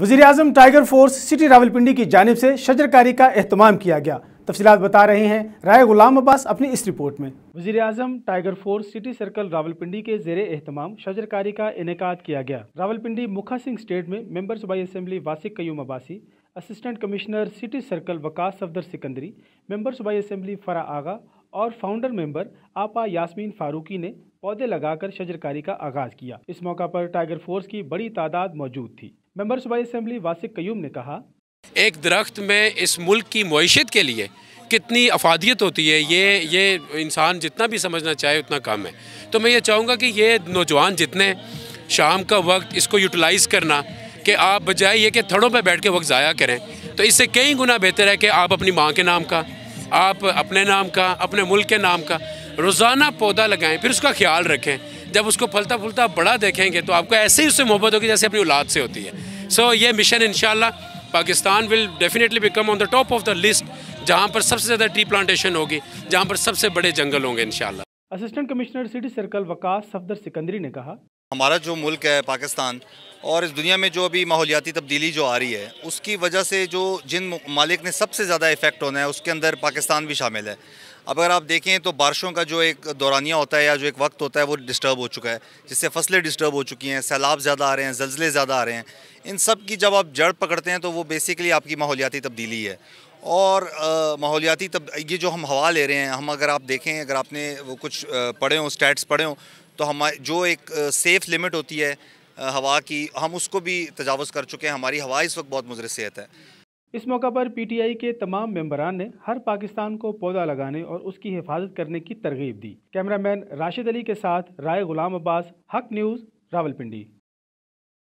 वजीर अजम tiger force city Rawalpindi की जानब से शजरकारी का अहतमाम किया गया तफसीत बता रहे हैं राय गुलाम अब्बास अपनी इस रिपोर्ट में वजीर अजम tiger force city circle Rawalpindi के जेर एहतमाम शजरकारी का इनका किया गया रावलपिंडी मुखा सिंह स्टेट में मेम्बर सूबाई assembly Wasiq Qayyum Abbasi assistant commissioner city circle Waqas Safdar Sikandari member सूबाई असम्बली फरा आगा और फाउंडर मेंबर आपा यासमीन फारूकी ने पौधे लगाकर शजरकारी का आगाज़ किया इस मौका पर टाइगर फोर्स की बड़ी तादाद मौजूद थी मेंबर सूबाई असम्बली वासिक कयूम ने कहा एक दरख्त में इस मुल्क की मीशत के लिए कितनी अफादियत होती है ये ये इंसान जितना भी समझना चाहे उतना कम है तो मैं ये चाहूँगा कि ये नौजवान जितने शाम का वक्त इसको यूटिलाइज़ करना कि आप बजाय ये कि थड़ों पर बैठ के वक्त ज़ाया करें तो इससे कई गुना बेहतर है कि आप अपनी माँ के नाम का आप अपने नाम का अपने मुल्क के नाम का रोज़ाना पौधा लगाएं फिर उसका ख्याल रखें जब उसको फलता फूलता बड़ा देखेंगे तो आपको ऐसे ही उससे मोहब्बत होगी जैसे अपनी औलाद से होती है सो so, ये mission in Pakistan will definitely become on the top of the list जहाँ पर सबसे ज़्यादा ट्री प्लांटेशन होगी जहाँ पर सबसे बड़े जंगल होंगे इन assistant commissioner city circle Waqas Safdar Sikandari ने कहा हमारा जो मुल्क है पाकिस्तान और इस दुनिया में जो अभी माहौलियाती तब्दीली जो आ रही है उसकी वजह से जो जिन मालिक ने सबसे ज़्यादा इफ़ेक्ट होना है उसके अंदर पाकिस्तान भी शामिल है अब अगर आप देखें तो बारिशों का जो एक दौरानिया होता है या जो एक वक्त होता है वो डिस्टर्ब हो चुका है जिससे फसलें डिस्टर्ब हो चुकी हैं सैलाब ज़्यादा आ रहे हैं जल्जले ज़्यादा आ रहे हैं इन सब की जब आप जड़ पकड़ते हैं तो वो बेसिकली आपकी माहौलियाती तब्दीली है और माहौलियाती तब ये जो हम हवा ले रहे हैं हम अगर आप देखें अगर आपने वो कुछ पढ़े हों स्टैट्स पढ़े हों तो हम जो एक सेफ़ लिमिट होती है हवा की हम उसको भी तजावज़ कर चुके हैं हमारी हवा इस वक्त बहुत मुजर सेहत है इस मौका पर पीटीआई के तमाम मेम्बरान ने हर पाकिस्तान को पौधा लगाने और उसकी हिफाजत करने की तरगीब दी कैमरामैन राशिद अली के साथ राय गुलाम अब्बास हक न्यूज़ रावलपिंडी